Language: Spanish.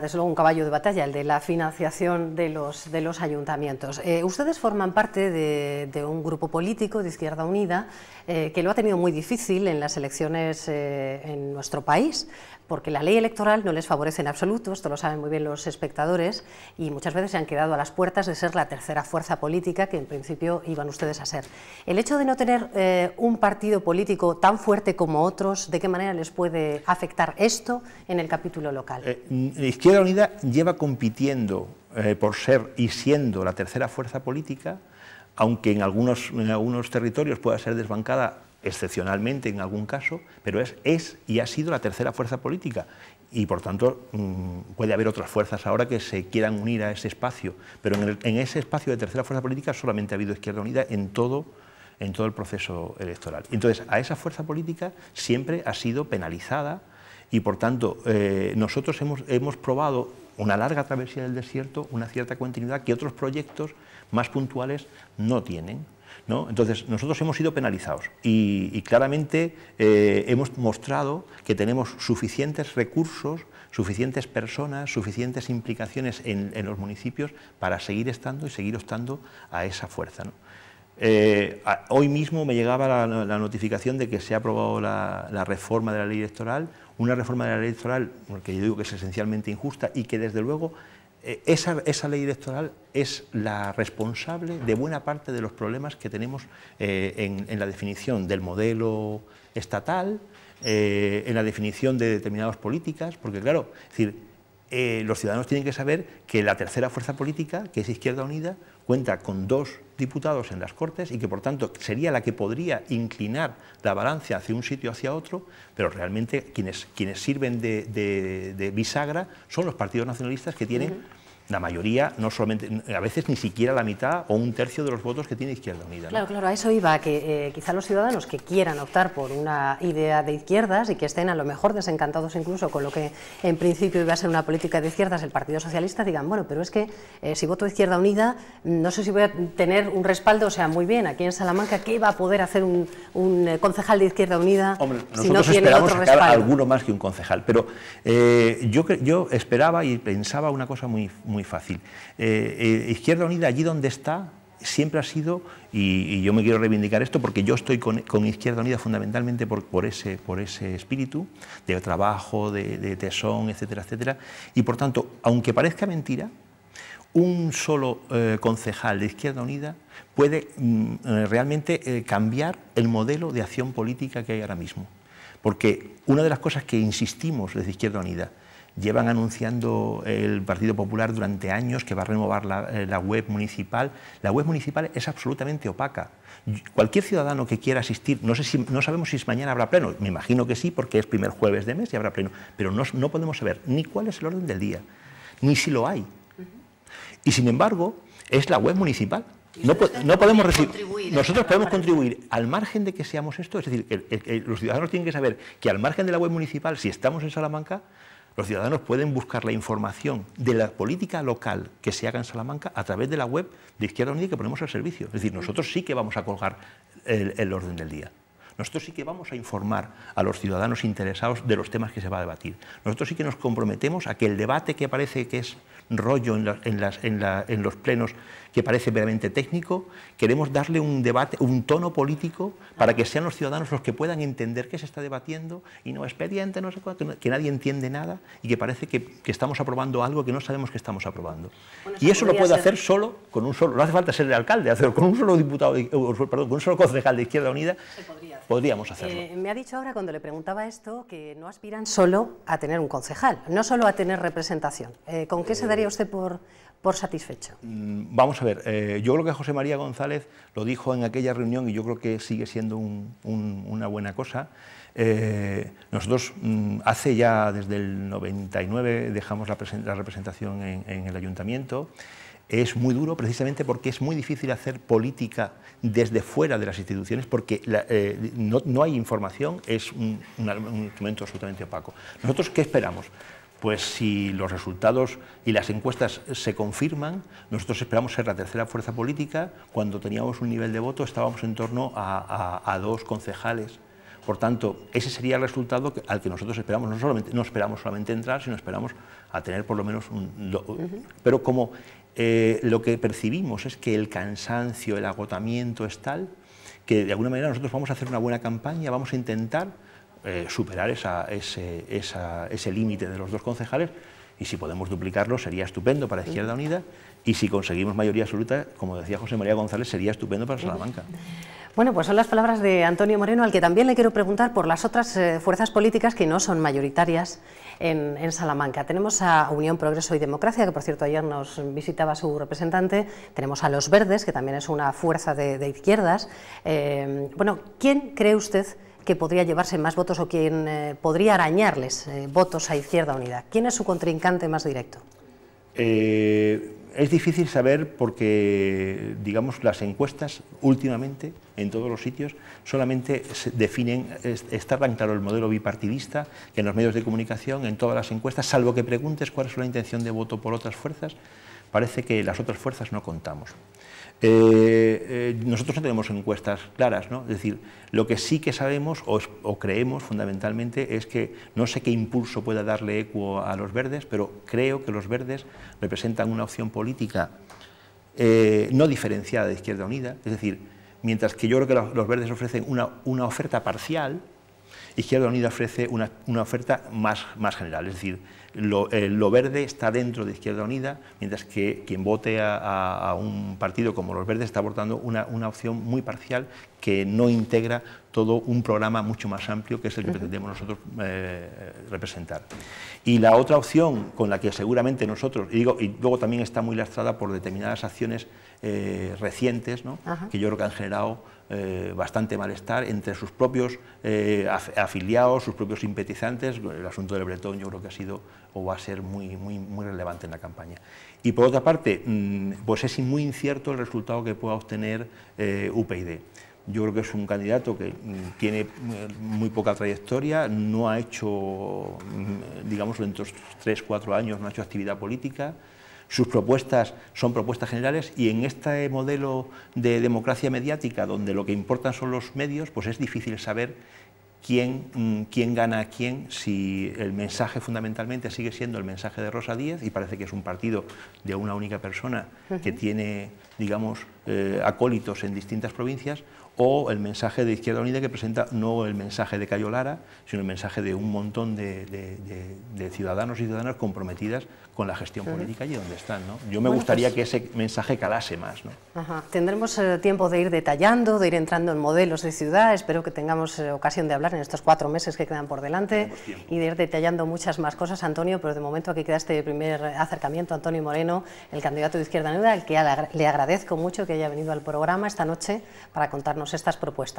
Desde luego un caballo de batalla, el de la financiación de los, ayuntamientos. Eh, ustedes forman parte de, un grupo político de Izquierda Unida eh, que lo ha tenido muy difícil en las elecciones eh, en nuestro país, porque la ley electoral no les favorece en absoluto, esto lo saben muy bien los espectadores, y muchas veces se han quedado a las puertas de ser la tercera fuerza política que en principio iban ustedes a ser. El hecho de no tener un partido político tan fuerte como otros, ¿de qué manera les puede afectar esto en el capítulo local? Mm, Izquierda Unida lleva compitiendo eh, por ser y siendo la tercera fuerza política, aunque en algunos, en algunos territorios pueda ser desbancada excepcionalmente en algún caso, pero es, es y ha sido la tercera fuerza política. Y por tanto mm, puede haber otras fuerzas ahora que se quieran unir a ese espacio, pero en, en, ese espacio de tercera fuerza política solamente ha habido Izquierda Unida en todo, en todo el proceso electoral. Entonces, a esa fuerza política siempre ha sido penalizada y por tanto, eh, nosotros hemos, probado una larga travesía del desierto, una cierta continuidad que otros proyectos más puntuales no tienen. Entonces, nosotros hemos sido penalizados y, claramente eh, hemos mostrado que tenemos suficientes recursos, suficientes personas, suficientes implicaciones en, los municipios para seguir estando y seguir optando a esa fuerza. Eh, hoy mismo me llegaba la, notificación de que se ha aprobado la, reforma de la ley electoral, una reforma de la ley electoral que yo digo que es esencialmente injusta y que desde luego eh, esa, ley electoral es la responsable de buena parte de los problemas que tenemos eh, en, en, la definición del modelo estatal, en la definición de determinadas políticas, porque claro, es decir, eh, los ciudadanos tienen que saber que la tercera fuerza política, que es Izquierda Unida, cuenta con dos diputados en las Cortes y que, por tanto, sería la que podría inclinar la balanza hacia un sitio o hacia otro, pero realmente quienes, sirven de, de, bisagra son los partidos nacionalistas que tienen la mayoría, no solamente, a veces ni siquiera la mitad o un tercio de los votos que tiene Izquierda Unida. Claro, claro, a eso iba, que eh, quizá los ciudadanos que quieran optar por una idea de izquierdas y que estén a lo mejor desencantados incluso con lo que en principio iba a ser una política de izquierdas, el Partido Socialista, digan, bueno, pero es que eh, si voto Izquierda Unida, no sé si voy a tener un respaldo, o sea, muy bien, aquí en Salamanca, ¿qué iba a poder hacer un, eh, concejal de Izquierda Unida si no tiene otro respaldo? alguno más que un concejal, pero eh, yo, yo esperaba y pensaba una cosa muy muy fácil. Eh, eh, Izquierda Unida, allí donde está, siempre ha sido, y, yo me quiero reivindicar esto porque yo estoy con, Izquierda Unida fundamentalmente por, ese, por ese espíritu de trabajo, de, tesón, etcétera, etcétera. Y por tanto, aunque parezca mentira, un solo eh, concejal de Izquierda Unida puede mm, realmente cambiar el modelo de acción política que hay ahora mismo. Porque una de las cosas que insistimos desde Izquierda Unida Llevan anunciando el Partido Popular durante años que va a renovar la, eh, web municipal. La web municipal es absolutamente opaca. Cualquier ciudadano que quiera asistir, no, sé si, no sabemos si mañana habrá pleno, me imagino que sí, porque es primer jueves de mes y habrá pleno, pero no, podemos saber ni cuál es el orden del día, ni si lo hay. Y sin embargo, es la web municipal. No, podemos recibir. Nosotros podemos contribuir al margen de que seamos esto, es decir, los ciudadanos tienen que saber que al margen de la web municipal, si estamos en Salamanca, los ciudadanos pueden buscar la información de la política local que se haga en Salamanca a través de la web de Izquierda Unida que ponemos al servicio. Es decir, nosotros sí que vamos a colgar el, orden del día. Nosotros sí que vamos a informar a los ciudadanos interesados de los temas que se va a debatir. Nosotros sí que nos comprometemos a que el debate que parece que es rollo en, los plenos que parece meramente técnico, queremos darle un debate, un tono político para que sean los ciudadanos los que puedan entender qué se está debatiendo y no expediente, que nadie entiende nada y que parece que, estamos aprobando algo que no sabemos que estamos aprobando. y eso lo puede hacer solo con un solo, no hace falta ser el alcalde, hacerlo con un solo diputado, eh, perdón, con un solo concejal de Izquierda Unida. Se podríamos eh, hacerlo. me ha dicho ahora, cuando le preguntaba esto, que no aspiran solo a tener un concejal, no solo a tener representación. Eh, ¿Con qué se eh, daría usted por, por satisfecho? Mm, vamos a ver, yo creo que José María González lo dijo en aquella reunión y yo creo que sigue siendo una buena cosa. nosotros mm, hace ya desde el 99 dejamos la, la representación en el ayuntamiento es muy duro precisamente porque es muy difícil hacer política desde fuera de las instituciones porque eh, no, hay información, es un, instrumento absolutamente opaco. ¿Nosotros qué esperamos? Pues si los resultados y las encuestas se confirman, nosotros esperamos ser la tercera fuerza política. Cuando teníamos un nivel de voto estábamos en torno a, dos concejales por tanto, ese sería el resultado al que nosotros esperamos, no, solamente, no esperamos solamente entrar, sino esperamos a tener por lo menos un... Pero como eh, lo que percibimos es que el cansancio, el agotamiento es tal que de alguna manera nosotros vamos a hacer una buena campaña, vamos a intentar eh, superar ese, ese límite de los dos concejales y si podemos duplicarlo sería estupendo para Izquierda Unida y si conseguimos mayoría absoluta, como decía José María González, sería estupendo para Salamanca. Bueno, pues son las palabras de Antonio Moreno, al que también le quiero preguntar por las otras eh, fuerzas políticas que no son mayoritarias en, Salamanca. Tenemos a Unión Progreso y Democracia, que por cierto ayer nos visitaba su representante. Tenemos a Los Verdes, que también es una fuerza de, izquierdas. Eh, bueno, ¿quién cree usted que podría llevarse más votos o quién eh, podría arañarles votos a Izquierda Unida? ¿Quién es su contrincante más directo? es difícil saber porque, digamos, las encuestas últimamente en todos los sitios solamente definen, está tan claro el modelo bipartidista que en los medios de comunicación, en todas las encuestas, salvo que preguntes cuál es la intención de voto por otras fuerzas, parece que las otras fuerzas no contamos. Eh, eh, nosotros no tenemos encuestas claras, ¿no? es decir, lo que sí que sabemos o, creemos fundamentalmente es que no sé qué impulso pueda darle eco a los verdes, pero creo que los verdes representan una opción política eh, no diferenciada de Izquierda Unida, es decir, mientras que yo creo que los verdes ofrecen una oferta parcial, Izquierda Unida ofrece una, oferta más, más, general, es decir, eh, lo, verde está dentro de Izquierda Unida, mientras que quien vote a, un partido como los verdes está votando una, opción muy parcial que no integra todo un programa mucho más amplio que es el que pretendemos nosotros eh, representar. Y la otra opción con la que seguramente nosotros, y luego también está muy lastrada por determinadas acciones eh, recientes, que yo creo que han generado eh, bastante malestar entre sus propios eh, afiliados, sus propios simpatizantes. El asunto del Bretón yo creo que ha sido o va a ser muy, muy, muy relevante en la campaña. Y por otra parte, mm, pues es muy incierto el resultado que pueda obtener UPyD. Yo creo que es un candidato que mm, tiene mm, muy poca trayectoria, no ha hecho, digamos, en estos tres, cuatro años no ha hecho actividad política, sus propuestas son propuestas generales y en este modelo de democracia mediática, donde lo que importan son los medios, pues es difícil saber quién, mm, quién gana a quién, si el mensaje fundamentalmente sigue siendo el mensaje de Rosa Díez, y parece que es un partido de una única persona que tiene, digamos, eh, acólitos en distintas provincias, o el mensaje de Izquierda Unida que presenta no el mensaje de Cayo Lara, sino el mensaje de un montón de, ciudadanos y ciudadanas comprometidas con la gestión política y donde están. Yo me gustaría pues- que ese mensaje calase más. Tendremos eh, tiempo de ir detallando, de ir entrando en modelos de ciudad, espero que tengamos eh, ocasión de hablar en estos cuatro meses que quedan por delante y de ir detallando muchas más cosas, Antonio, pero de momento aquí queda este primer acercamiento, Antonio Moreno, el candidato de Izquierda Unida, al que le agradezco mucho que haya venido al programa esta noche para contarnos estas propuestas.